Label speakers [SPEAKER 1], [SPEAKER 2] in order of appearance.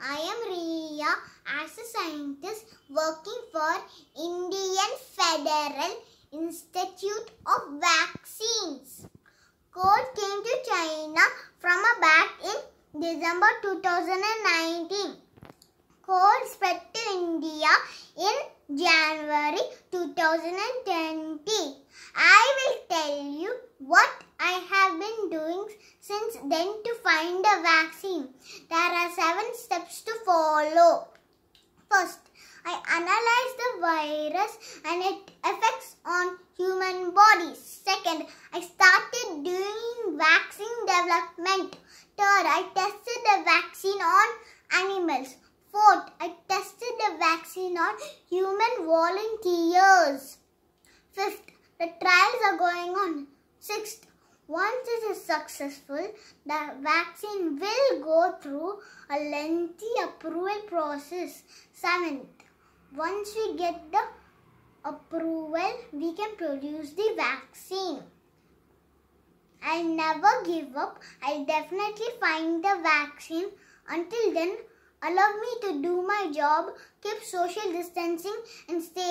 [SPEAKER 1] I am Ria as a scientist working for Indian Federal Institute of Vaccines. Cold came to China from a bat in December 2019. Cold spread to India in January 2020. I will tell you what I have been weeks since then to find a vaccine. There are seven steps to follow. First, I analyze the virus and its effects on human bodies. Second, I started doing vaccine development. Third, I tested the vaccine on animals. Fourth, I tested the vaccine on human volunteers. Fifth, the trials are going on. Sixth, once it is successful, the vaccine will go through a lengthy approval process. Seventh, once we get the approval, we can produce the vaccine. I never give up. I'll definitely find the vaccine. Until then, allow me to do my job, keep social distancing and stay